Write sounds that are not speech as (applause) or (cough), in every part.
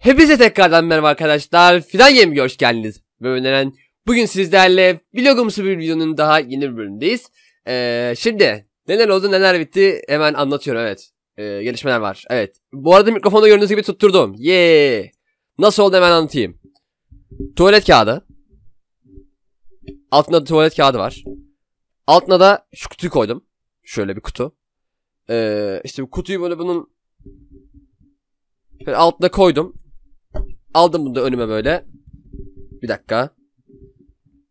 Hepinize tekrardan merhaba arkadaşlar. Fidan Game'e hoş geldiniz. Ve öneren bugün sizlerle vlogumsu bir videonun daha yeni bir bölümündeyiz. Ee, şimdi neler oldu neler bitti hemen anlatıyorum evet. Ee, gelişmeler var. Evet. Bu arada mikrofonda gördüğünüz gibi tutturdum. Yeee. Yeah. Nasıl oldu hemen anlatayım. Tuvalet kağıdı. Altında tuvalet kağıdı var. Altına da şu kutuyu koydum. Şöyle bir kutu. Ee, bu kutuyu böyle bunun altına koydum. Aldım bunu da önüme böyle. Bir dakika.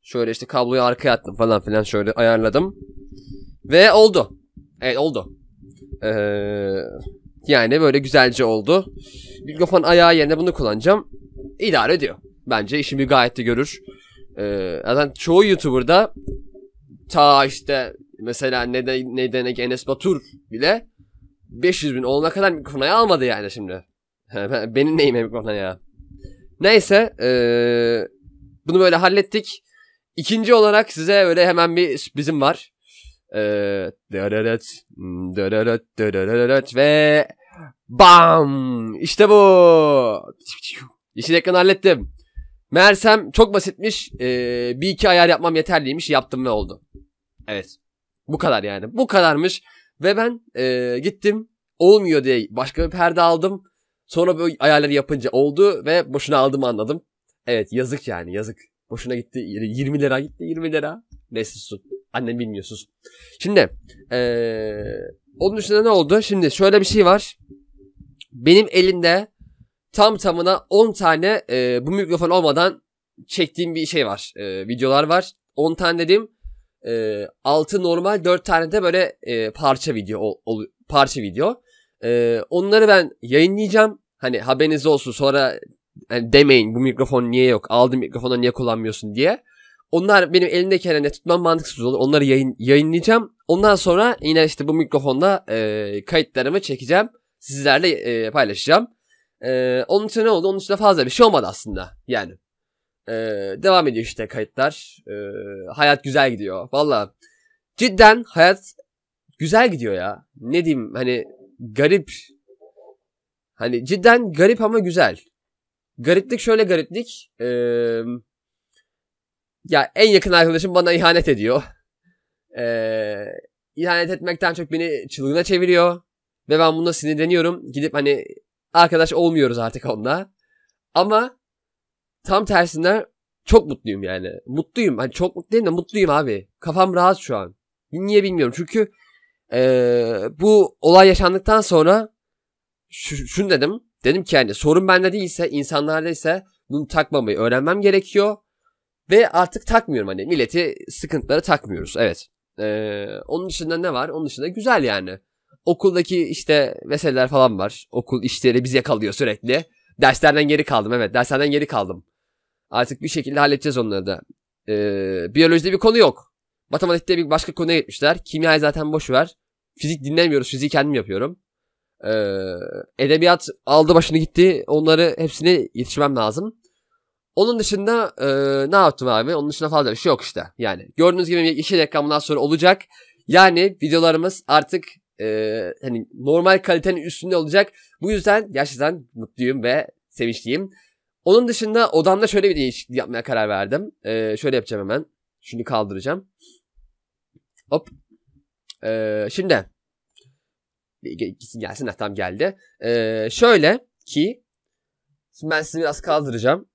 Şöyle işte kabloyu arkaya attım falan filan şöyle ayarladım. Ve oldu. Evet oldu. Ee, yani böyle güzelce oldu. Mikrofon ayağı yerine bunu kullanacağım. İdare ediyor. Bence işimi gayet de görür. Ee, zaten çoğu YouTuber'da ta işte mesela neden nedene Enes Batur bile 500 bin olana kadar mikrofon ayağı almadı yani şimdi. (laughs) Benim neyim mikrofon ayağı? Neyse ee, bunu böyle hallettik. İkinci olarak size böyle hemen bir sürprizim var. Ee, dırırıt, ve bam! İşte bu. Yeşil ekranı hallettim. Meğersem çok basitmiş. Ee, bir iki ayar yapmam yeterliymiş. Yaptım ve oldu. Evet. Bu kadar yani. Bu kadarmış. Ve ben e, gittim. Olmuyor diye başka bir perde aldım. Sonra böyle ayarları yapınca oldu ve boşuna aldım anladım. Evet yazık yani yazık. Boşuna gitti 20 lira gitti 20 lira. Neyse susun. Annem bilmiyor sus. Şimdi ee, onun dışında ne oldu? Şimdi şöyle bir şey var. Benim elinde tam tamına 10 tane e, bu mikrofon olmadan çektiğim bir şey var. E, videolar var. 10 tane dedim. E, 6 normal 4 tane de böyle e, parça video ol, ol, parça video. Ee, onları ben yayınlayacağım. Hani haberiniz olsun sonra yani demeyin bu mikrofon niye yok aldım mikrofona niye kullanmıyorsun diye. Onlar benim elimdeki herhalde tutmam mantıksız olur. Onları yayın, yayınlayacağım. Ondan sonra yine işte bu mikrofonla e, kayıtlarımı çekeceğim. Sizlerle e, paylaşacağım. E, onun için ne oldu? Onun için de fazla bir şey olmadı aslında. Yani. E, devam ediyor işte kayıtlar. E, hayat güzel gidiyor. Valla cidden hayat güzel gidiyor ya. Ne diyeyim hani garip. Hani cidden garip ama güzel. Gariplik şöyle gariplik. Ee, ya en yakın arkadaşım bana ihanet ediyor. Ee, ihanet etmekten çok beni çılgına çeviriyor. Ve ben bunda sinirleniyorum. Gidip hani arkadaş olmuyoruz artık onunla. Ama tam tersinden çok mutluyum yani. Mutluyum. Hani çok mutluyum da mutluyum abi. Kafam rahat şu an. Niye bilmiyorum. Çünkü ee, bu olay yaşandıktan sonra şu, şunu dedim. Dedim ki yani sorun bende değilse, insanlarda ise bunu takmamayı öğrenmem gerekiyor. Ve artık takmıyorum hani milleti sıkıntıları takmıyoruz. Evet. Ee, onun dışında ne var? Onun dışında güzel yani. Okuldaki işte meseleler falan var. Okul işleri bizi yakalıyor sürekli. Derslerden geri kaldım evet. Derslerden geri kaldım. Artık bir şekilde halledeceğiz onları da. Ee, biyolojide bir konu yok. Matematikte bir başka konuya gitmişler. Kimyayı zaten boş ver. Fizik dinlemiyoruz. Fiziği kendim yapıyorum. Ee, edebiyat aldı başını gitti. Onları hepsini yetişmem lazım. Onun dışında e, ne yaptım abi? Onun dışında fazla bir şey yok işte. Yani gördüğünüz gibi yeşil reklamından sonra olacak. Yani videolarımız artık e, hani normal kalitenin üstünde olacak. Bu yüzden gerçekten mutluyum ve sevinçliyim. Onun dışında odamda şöyle bir değişiklik yapmaya karar verdim. E, şöyle yapacağım hemen. Şunu kaldıracağım. Hop. Ee, şimdi. Gitsin gelsin. Ha, tam geldi. Ee, şöyle ki. Şimdi ben sizi biraz kaldıracağım.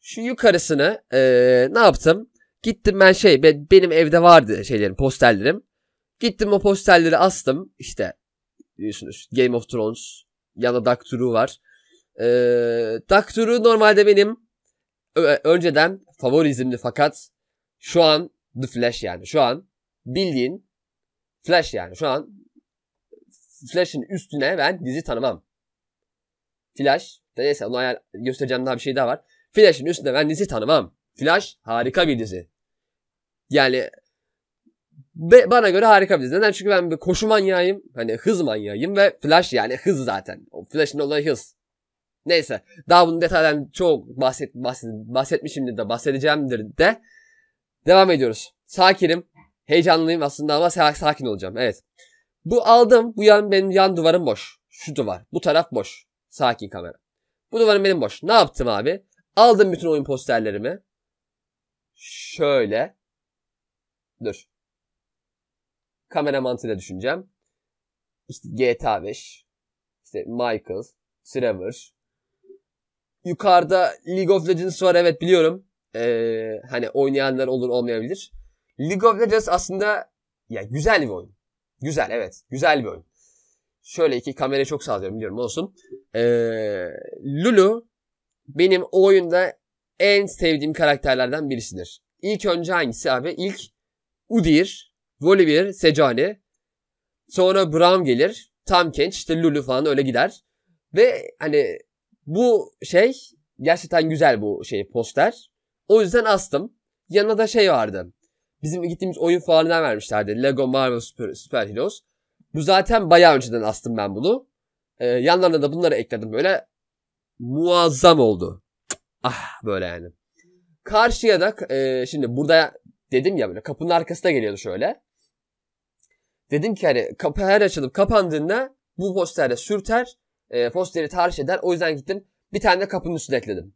Şu yukarısını ee, ne yaptım? Gittim ben şey benim evde vardı şeylerim posterlerim. Gittim o posterleri astım. İşte biliyorsunuz Game of Thrones ya da Doctor Who var. Ee, Doctor Who normalde benim önceden favori izimdi fakat şu an The Flash yani. Şu an bildiğin Flash yani. Şu an Flash'ın üstüne ben dizi tanımam. Flash, neyse onu ayar, göstereceğim daha bir şey daha var. Flash'ın üstüne ben dizi tanımam. Flash harika bir dizi. Yani be, bana göre harika bir dizi. Neden? Çünkü ben bir koşu manyağıyım. Hani hız manyağıyım ve Flash yani hız zaten. O Flash'ın olayı hız. Neyse. Daha bunu detaylarını çok bahset, bahset, bahsetmişimdir de bahsedeceğimdir de. Devam ediyoruz. Sakinim. Heyecanlıyım aslında ama sakin olacağım. Evet. Bu aldım. Bu yan benim yan duvarım boş. Şu duvar. Bu taraf boş. Sakin kamera. Bu duvarım benim boş. Ne yaptım abi? Aldım bütün oyun posterlerimi. Şöyle. Dur. Kamera mantığıyla düşüneceğim. İşte GTA 5. İşte Michael. Trevor. Yukarıda League of Legends var evet biliyorum. Ee, hani oynayanlar olur olmayabilir. League of Legends aslında ya güzel bir oyun. Güzel evet. Güzel bir oyun. Şöyle iki kamerayı çok sağlıyorum biliyorum olsun. Ee, Lulu benim o oyunda en sevdiğim karakterlerden birisidir. İlk önce hangisi abi? İlk Udyr, Volibear, Secani. Sonra Braum gelir. Tamkenç, işte Lulu falan öyle gider. Ve hani bu şey gerçekten güzel bu şey poster. O yüzden astım. Yanına da şey vardı. Bizim gittiğimiz oyun fuarından vermişlerdi. Lego Marvel Super, Super Heroes. Bu zaten bayağı önceden astım ben bunu. Ee, yanlarına da bunları ekledim böyle. Muazzam oldu. Ah böyle yani. Karşıya da e, şimdi burada dedim ya böyle kapının arkasına geliyordu şöyle. Dedim ki hani kapı her açılıp kapandığında bu posterde sürter. E, posteri tarih eder. O yüzden gittim bir tane de kapının üstüne ekledim.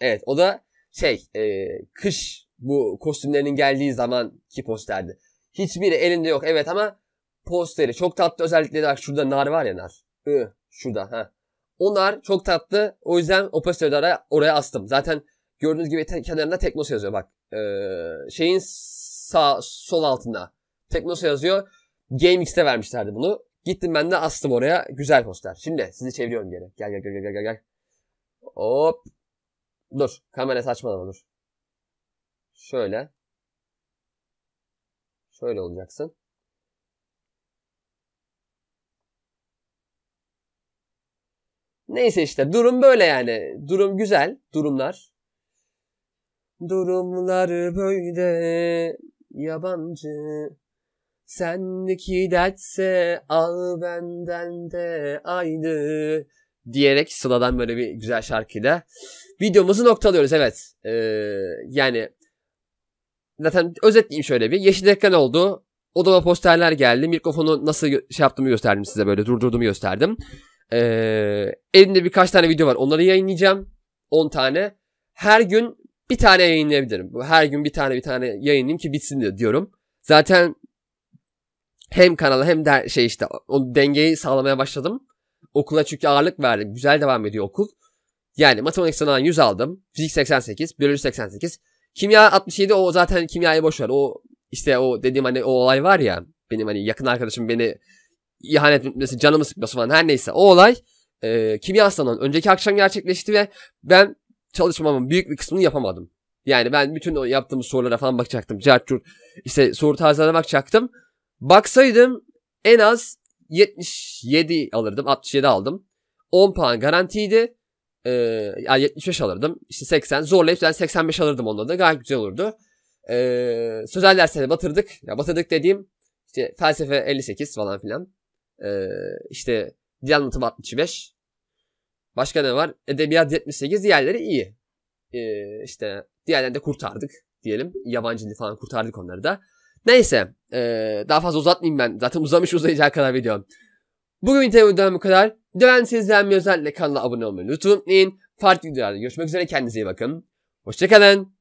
Evet o da şey e, kış bu kostümlerinin geldiği zaman ki posterdi. Hiçbiri elinde yok evet ama posteri çok tatlı özellikleri var. Şurada nar var ya nar. I, şurada ha. Onlar çok tatlı. O yüzden o posteri oraya, astım. Zaten gördüğünüz gibi te- kenarında Teknos yazıyor bak. Ee, şeyin sağ sol altında Teknos yazıyor. GameX'te vermişlerdi bunu. Gittim ben de astım oraya. Güzel poster. Şimdi sizi çeviriyorum geri. Gel gel gel gel gel gel. Hop. Dur. Kamera saçmalama dur. Şöyle. Şöyle olacaksın. Neyse işte durum böyle yani. Durum güzel. Durumlar. Durumlar böyle yabancı. Sendeki dertse al benden de aynı diyerek Sıla'dan böyle bir güzel şarkıyla videomuzu noktalıyoruz. Evet. Ee, yani zaten özetleyeyim şöyle bir. Yeşil ekran oldu. Odama posterler geldi. Mikrofonu nasıl şey yaptığımı gösterdim size böyle. Durdurduğumu gösterdim. Ee, elimde birkaç tane video var. Onları yayınlayacağım. 10 tane. Her gün bir tane yayınlayabilirim. Her gün bir tane bir tane yayınlayayım ki bitsin diye diyorum. Zaten hem kanalı hem de şey işte o dengeyi sağlamaya başladım. Okula çünkü ağırlık verdim. Güzel devam ediyor okul. Yani matematik sınavından 100 aldım. Fizik 88, biyoloji 88. Kimya 67 o zaten kimyayı boş ver. O işte o dediğim hani o olay var ya. Benim hani yakın arkadaşım beni ihanet etmesi, canımı sıkması falan her neyse. O olay e, kimya sınavından önceki akşam gerçekleşti ve ben çalışmamın büyük bir kısmını yapamadım. Yani ben bütün o yaptığım sorulara falan bakacaktım. Cart işte soru tarzlarına bakacaktım. Baksaydım en az 77 alırdım. 67 aldım. 10 puan garantiydi. Ee, yani 75 alırdım. İşte 80 zorlayıp yani 85 alırdım onunla da. Gayet güzel olurdu. Ee, sözel dersleri batırdık. Ya batırdık dediğim işte felsefe 58 falan filan. Ee, işte dil anlatımı 65. Başka ne var? Edebiyat 78. Diğerleri iyi. Ee, işte diğerlerini de kurtardık diyelim. Yabancı dil falan kurtardık onları da. Neyse. Ee, daha fazla uzatmayayım ben. Zaten uzamış uzayacağı kadar videom. Bugün videodan bu kadar. Dönen sizden bir özellikle kanala abone olmayı unutmayın. Farklı videolarda görüşmek üzere. Kendinize iyi bakın. Hoşçakalın.